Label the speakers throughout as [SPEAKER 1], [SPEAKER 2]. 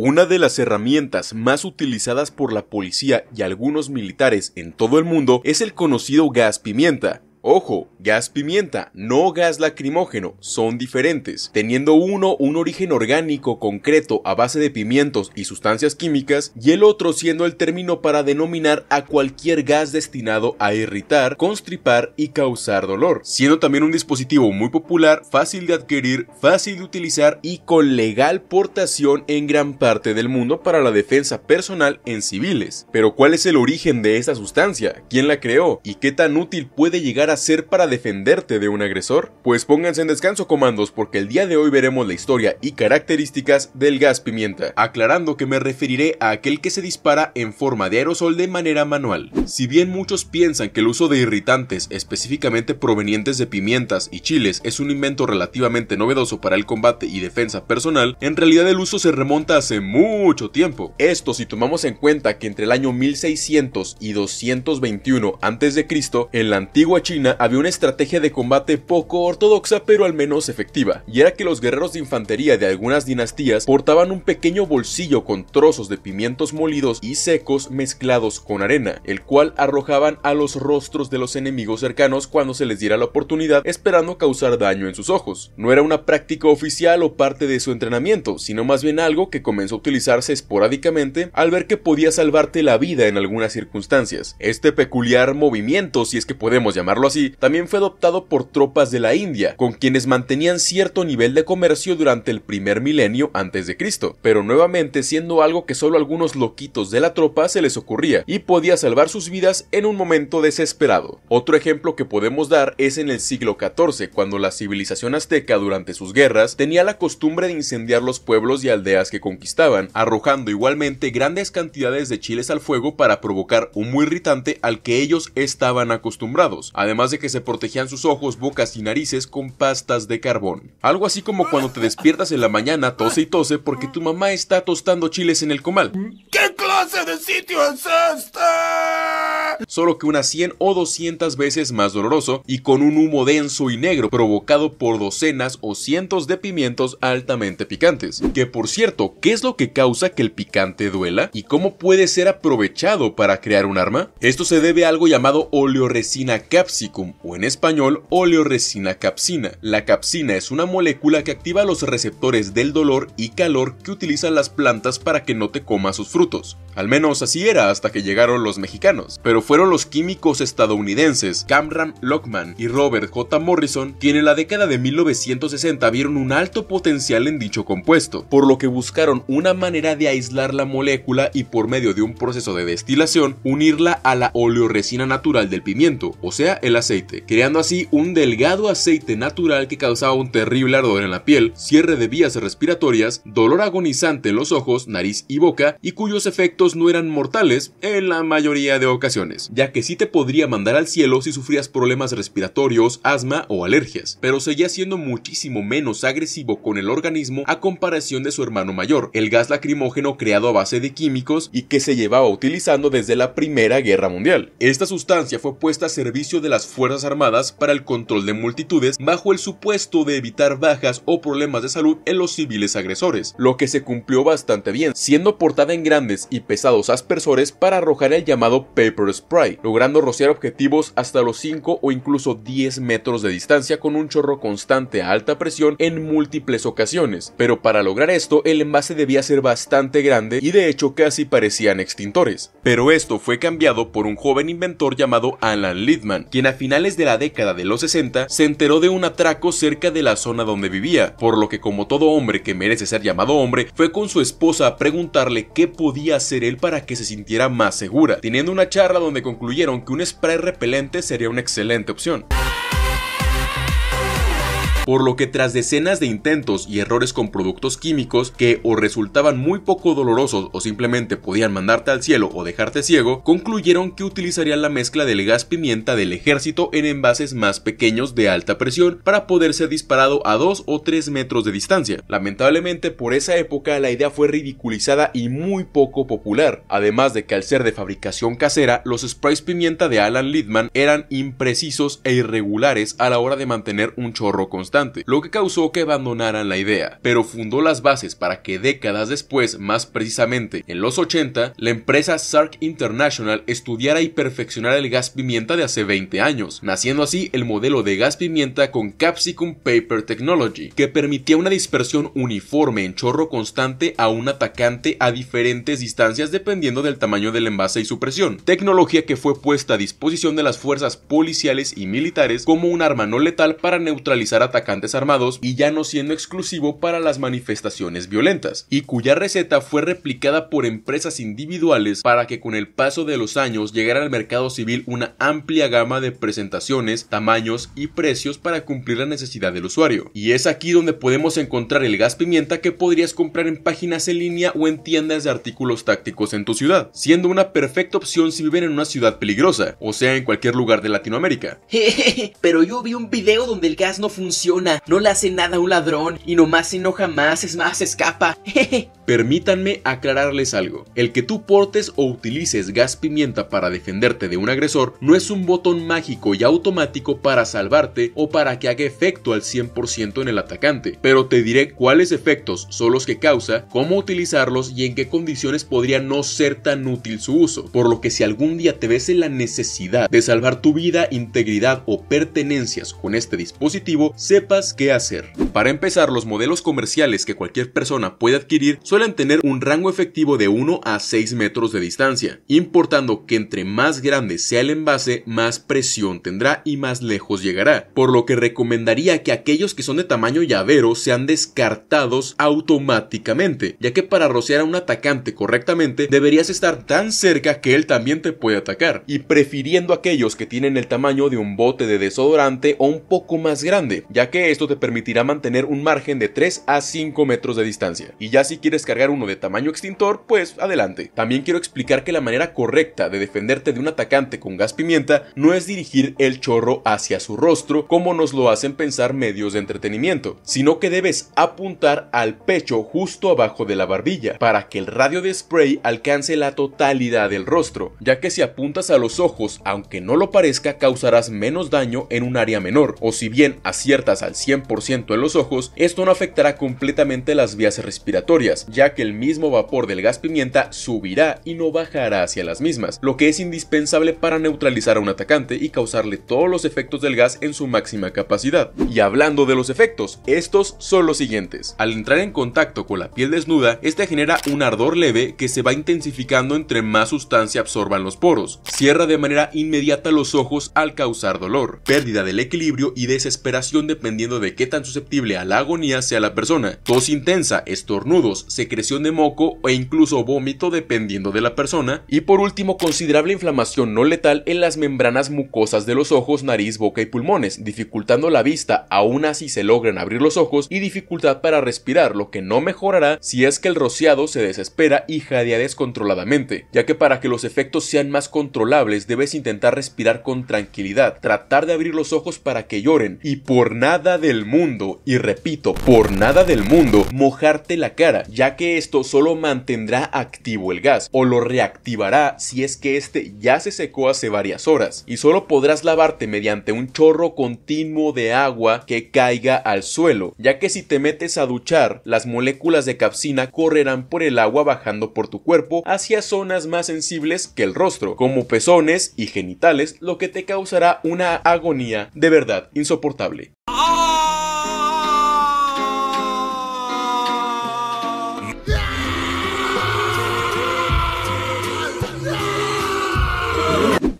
[SPEAKER 1] Una de las herramientas más utilizadas por la policía y algunos militares en todo el mundo es el conocido gas pimienta, Ojo, gas pimienta, no gas lacrimógeno, son diferentes, teniendo uno un origen orgánico concreto a base de pimientos y sustancias químicas y el otro siendo el término para denominar a cualquier gas destinado a irritar, constripar y causar dolor, siendo también un dispositivo muy popular, fácil de adquirir, fácil de utilizar y con legal portación en gran parte del mundo para la defensa personal en civiles. Pero ¿cuál es el origen de esa sustancia? ¿Quién la creó? ¿Y qué tan útil puede llegar a ser para defenderte de un agresor? Pues pónganse en descanso comandos porque el día de hoy veremos la historia y características del gas pimienta, aclarando que me referiré a aquel que se dispara en forma de aerosol de manera manual. Si bien muchos piensan que el uso de irritantes específicamente provenientes de pimientas y chiles es un invento relativamente novedoso para el combate y defensa personal, en realidad el uso se remonta hace mucho tiempo. Esto si tomamos en cuenta que entre el año 1600 y 221 a.C. en la antigua Chile había una estrategia de combate poco ortodoxa pero al menos efectiva, y era que los guerreros de infantería de algunas dinastías portaban un pequeño bolsillo con trozos de pimientos molidos y secos mezclados con arena, el cual arrojaban a los rostros de los enemigos cercanos cuando se les diera la oportunidad esperando causar daño en sus ojos. No era una práctica oficial o parte de su entrenamiento, sino más bien algo que comenzó a utilizarse esporádicamente al ver que podía salvarte la vida en algunas circunstancias. Este peculiar movimiento, si es que podemos llamarlo así, también fue adoptado por tropas de la India, con quienes mantenían cierto nivel de comercio durante el primer milenio antes de Cristo, pero nuevamente siendo algo que solo algunos loquitos de la tropa se les ocurría y podía salvar sus vidas en un momento desesperado. Otro ejemplo que podemos dar es en el siglo XIV, cuando la civilización azteca durante sus guerras tenía la costumbre de incendiar los pueblos y aldeas que conquistaban, arrojando igualmente grandes cantidades de chiles al fuego para provocar un muy irritante al que ellos estaban acostumbrados. Además más de que se protegían sus ojos, bocas y narices con pastas de carbón. Algo así como cuando te despiertas en la mañana, tose y tose porque tu mamá está tostando chiles en el comal. ¿Qué clase de sitio es este? solo que unas 100 o 200 veces más doloroso y con un humo denso y negro provocado por docenas o cientos de pimientos altamente picantes. Que por cierto, ¿qué es lo que causa que el picante duela y cómo puede ser aprovechado para crear un arma? Esto se debe a algo llamado oleoresina capsicum o en español oleoresina capsina. La capsina es una molécula que activa los receptores del dolor y calor que utilizan las plantas para que no te comas sus frutos. Al menos así era hasta que llegaron los mexicanos, pero fueron los químicos estadounidenses Cameron Lockman y Robert J. Morrison, quien en la década de 1960 vieron un alto potencial en dicho compuesto, por lo que buscaron una manera de aislar la molécula y por medio de un proceso de destilación unirla a la oleoresina natural del pimiento, o sea, el aceite, creando así un delgado aceite natural que causaba un terrible ardor en la piel, cierre de vías respiratorias, dolor agonizante en los ojos, nariz y boca, y cuyos efectos no eran mortales en la mayoría de ocasiones ya que sí te podría mandar al cielo si sufrías problemas respiratorios, asma o alergias, pero seguía siendo muchísimo menos agresivo con el organismo a comparación de su hermano mayor, el gas lacrimógeno creado a base de químicos y que se llevaba utilizando desde la Primera Guerra Mundial. Esta sustancia fue puesta a servicio de las Fuerzas Armadas para el control de multitudes bajo el supuesto de evitar bajas o problemas de salud en los civiles agresores, lo que se cumplió bastante bien, siendo portada en grandes y pesados aspersores para arrojar el llamado paper spray logrando rociar objetivos hasta los 5 o incluso 10 metros de distancia con un chorro constante a alta presión en múltiples ocasiones, pero para lograr esto el envase debía ser bastante grande y de hecho casi parecían extintores. Pero esto fue cambiado por un joven inventor llamado Alan Lidman, quien a finales de la década de los 60 se enteró de un atraco cerca de la zona donde vivía, por lo que como todo hombre que merece ser llamado hombre, fue con su esposa a preguntarle qué podía hacer él para que se sintiera más segura, teniendo una charla donde concluyeron que un spray repelente sería una excelente opción por lo que tras decenas de intentos y errores con productos químicos que o resultaban muy poco dolorosos o simplemente podían mandarte al cielo o dejarte ciego, concluyeron que utilizarían la mezcla del gas pimienta del ejército en envases más pequeños de alta presión para poder ser disparado a 2 o 3 metros de distancia. Lamentablemente por esa época la idea fue ridiculizada y muy poco popular, además de que al ser de fabricación casera, los sprays pimienta de Alan Lidman eran imprecisos e irregulares a la hora de mantener un chorro constante lo que causó que abandonaran la idea, pero fundó las bases para que décadas después, más precisamente en los 80, la empresa Sark International estudiara y perfeccionara el gas pimienta de hace 20 años, naciendo así el modelo de gas pimienta con Capsicum Paper Technology, que permitía una dispersión uniforme en chorro constante a un atacante a diferentes distancias dependiendo del tamaño del envase y su presión, tecnología que fue puesta a disposición de las fuerzas policiales y militares como un arma no letal para neutralizar ataques atacantes armados y ya no siendo exclusivo para las manifestaciones violentas, y cuya receta fue replicada por empresas individuales para que con el paso de los años llegara al mercado civil una amplia gama de presentaciones, tamaños y precios para cumplir la necesidad del usuario. Y es aquí donde podemos encontrar el gas pimienta que podrías comprar en páginas en línea o en tiendas de artículos tácticos en tu ciudad, siendo una perfecta opción si viven en una ciudad peligrosa, o sea en cualquier lugar de Latinoamérica. Pero yo vi un video donde el gas no funciona no le hace nada a un ladrón y nomás se enoja más, es más, escapa. Permítanme aclararles algo. El que tú portes o utilices gas pimienta para defenderte de un agresor no es un botón mágico y automático para salvarte o para que haga efecto al 100% en el atacante, pero te diré cuáles efectos son los que causa, cómo utilizarlos y en qué condiciones podría no ser tan útil su uso, por lo que si algún día te ves en la necesidad de salvar tu vida, integridad o pertenencias con este dispositivo, qué hacer. Para empezar, los modelos comerciales que cualquier persona puede adquirir suelen tener un rango efectivo de 1 a 6 metros de distancia, importando que entre más grande sea el envase, más presión tendrá y más lejos llegará, por lo que recomendaría que aquellos que son de tamaño llavero sean descartados automáticamente, ya que para rociar a un atacante correctamente deberías estar tan cerca que él también te puede atacar, y prefiriendo aquellos que tienen el tamaño de un bote de desodorante o un poco más grande, ya que que esto te permitirá mantener un margen de 3 a 5 metros de distancia. Y ya si quieres cargar uno de tamaño extintor, pues adelante. También quiero explicar que la manera correcta de defenderte de un atacante con gas pimienta no es dirigir el chorro hacia su rostro como nos lo hacen pensar medios de entretenimiento, sino que debes apuntar al pecho justo abajo de la barbilla para que el radio de spray alcance la totalidad del rostro, ya que si apuntas a los ojos, aunque no lo parezca, causarás menos daño en un área menor, o si bien aciertas al 100% en los ojos, esto no afectará completamente las vías respiratorias, ya que el mismo vapor del gas pimienta subirá y no bajará hacia las mismas, lo que es indispensable para neutralizar a un atacante y causarle todos los efectos del gas en su máxima capacidad. Y hablando de los efectos, estos son los siguientes. Al entrar en contacto con la piel desnuda, este genera un ardor leve que se va intensificando entre más sustancia absorban los poros. Cierra de manera inmediata los ojos al causar dolor, pérdida del equilibrio y desesperación de de qué tan susceptible a la agonía sea la persona, tos intensa, estornudos, secreción de moco e incluso vómito dependiendo de la persona, y por último considerable inflamación no letal en las membranas mucosas de los ojos, nariz, boca y pulmones, dificultando la vista, aún así se logran abrir los ojos y dificultad para respirar, lo que no mejorará si es que el rociado se desespera y jadea descontroladamente, ya que para que los efectos sean más controlables debes intentar respirar con tranquilidad, tratar de abrir los ojos para que lloren y por nada del mundo, y repito, por nada del mundo, mojarte la cara, ya que esto solo mantendrá activo el gas, o lo reactivará si es que este ya se secó hace varias horas, y solo podrás lavarte mediante un chorro continuo de agua que caiga al suelo, ya que si te metes a duchar, las moléculas de capsina correrán por el agua bajando por tu cuerpo hacia zonas más sensibles que el rostro, como pezones y genitales, lo que te causará una agonía de verdad insoportable.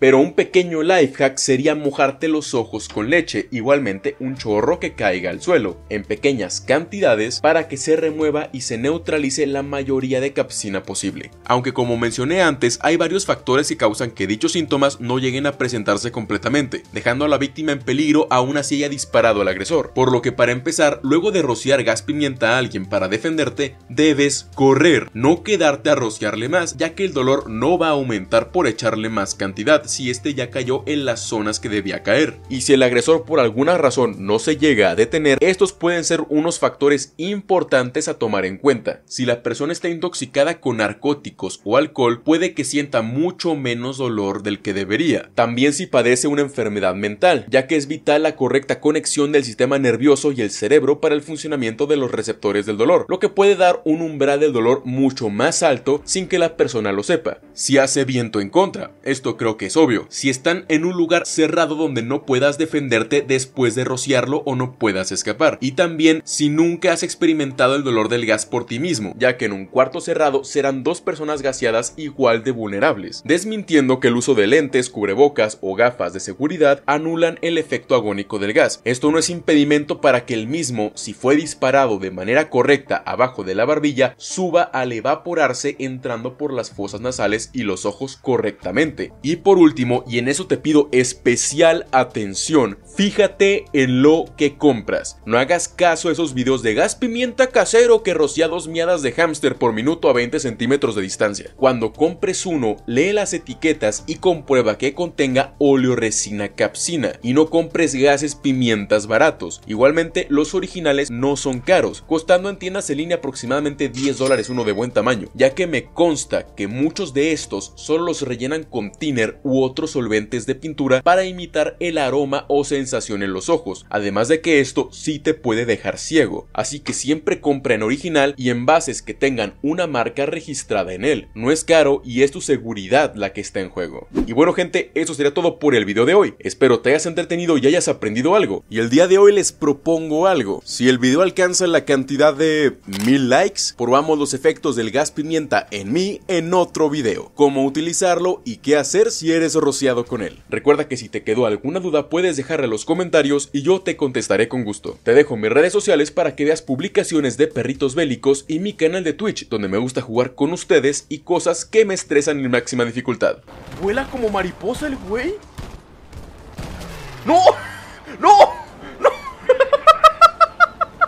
[SPEAKER 1] Pero un pequeño life hack sería mojarte los ojos con leche, igualmente un chorro que caiga al suelo, en pequeñas cantidades para que se remueva y se neutralice la mayoría de capsina posible. Aunque como mencioné antes, hay varios factores que causan que dichos síntomas no lleguen a presentarse completamente, dejando a la víctima en peligro aún así haya disparado al agresor. Por lo que para empezar, luego de rociar gas pimienta a alguien para defenderte, debes correr, no quedarte a rociarle más, ya que el dolor no va a aumentar por echarle más cantidad, si este ya cayó en las zonas que debía caer. Y si el agresor por alguna razón no se llega a detener, estos pueden ser unos factores importantes a tomar en cuenta. Si la persona está intoxicada con narcóticos o alcohol, puede que sienta mucho menos dolor del que debería. También si padece una enfermedad mental, ya que es vital la correcta conexión del sistema nervioso y el cerebro para el funcionamiento de los receptores del dolor, lo que puede dar un umbral del dolor mucho más alto sin que la persona lo sepa. Si hace viento en contra, esto creo que es obvio, si están en un lugar cerrado donde no puedas defenderte después de rociarlo o no puedas escapar. Y también si nunca has experimentado el dolor del gas por ti mismo, ya que en un cuarto cerrado serán dos personas gaseadas igual de vulnerables, desmintiendo que el uso de lentes, cubrebocas o gafas de seguridad anulan el efecto agónico del gas. Esto no es impedimento para que el mismo, si fue disparado de manera correcta abajo de la barbilla, suba al evaporarse entrando por las fosas nasales y los ojos correctamente. Y por último, y en eso te pido especial atención, fíjate en lo que compras. No hagas caso a esos videos de gas pimienta casero que rocía dos miadas de hámster por minuto a 20 centímetros de distancia. Cuando compres uno, lee las etiquetas y comprueba que contenga resina capsina y no compres gases pimientas baratos. Igualmente, los originales no son caros, costando en tiendas en línea aproximadamente 10 dólares uno de buen tamaño, ya que me consta que muchos de estos solo los rellenan con tiner u otros solventes de pintura para imitar el aroma o sensación en los ojos, además de que esto sí te puede dejar ciego, así que siempre compra en original y envases que tengan una marca registrada en él, no es caro y es tu seguridad la que está en juego. Y bueno gente, eso sería todo por el video de hoy, espero te hayas entretenido y hayas aprendido algo, y el día de hoy les propongo algo, si el video alcanza la cantidad de mil likes, probamos los efectos del gas pimienta en mí en otro video, cómo utilizarlo y qué hacer si eres rociado con él. Recuerda que si te quedó alguna duda puedes dejarla en los comentarios y yo te contestaré con gusto. Te dejo mis redes sociales para que veas publicaciones de perritos bélicos y mi canal de Twitch donde me gusta jugar con ustedes y cosas que me estresan en máxima dificultad. ¿Vuela como mariposa el güey? ¡No!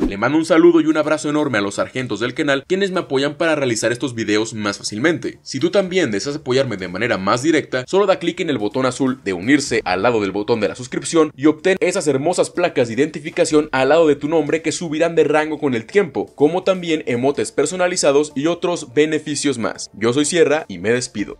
[SPEAKER 1] Le mando un saludo y un abrazo enorme a los sargentos del canal quienes me apoyan para realizar estos videos más fácilmente. Si tú también deseas apoyarme de manera más directa, solo da clic en el botón azul de unirse al lado del botón de la suscripción y obtén esas hermosas placas de identificación al lado de tu nombre que subirán de rango con el tiempo, como también emotes personalizados y otros beneficios más. Yo soy Sierra y me despido.